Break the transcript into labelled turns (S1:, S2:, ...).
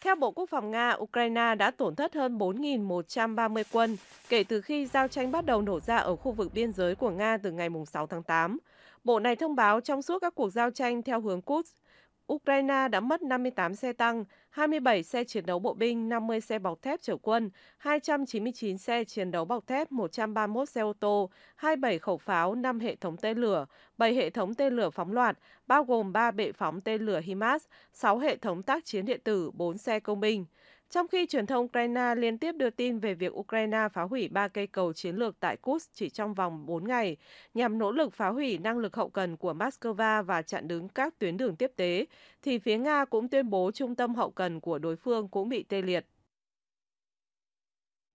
S1: Theo Bộ Quốc phòng Nga, Ukraine đã tổn thất hơn 4.130 quân kể từ khi giao tranh bắt đầu nổ ra ở khu vực biên giới của Nga từ ngày 6 tháng 8. Bộ này thông báo trong suốt các cuộc giao tranh theo hướng Quds, Ukraine đã mất 58 xe tăng, 27 xe chiến đấu bộ binh, 50 xe bọc thép chở quân, 299 xe chiến đấu bọc thép, 131 xe ô tô, 27 khẩu pháo, 5 hệ thống tên lửa, 7 hệ thống tên lửa phóng loạt, bao gồm 3 bệ phóng tên lửa HIMARS, 6 hệ thống tác chiến điện tử, 4 xe công binh. Trong khi truyền thông Ukraine liên tiếp đưa tin về việc Ukraine phá hủy ba cây cầu chiến lược tại Kurs chỉ trong vòng 4 ngày, nhằm nỗ lực phá hủy năng lực hậu cần của Moscow và chặn đứng các tuyến đường tiếp tế, thì phía Nga cũng tuyên bố trung tâm hậu cần của đối phương cũng bị tê liệt.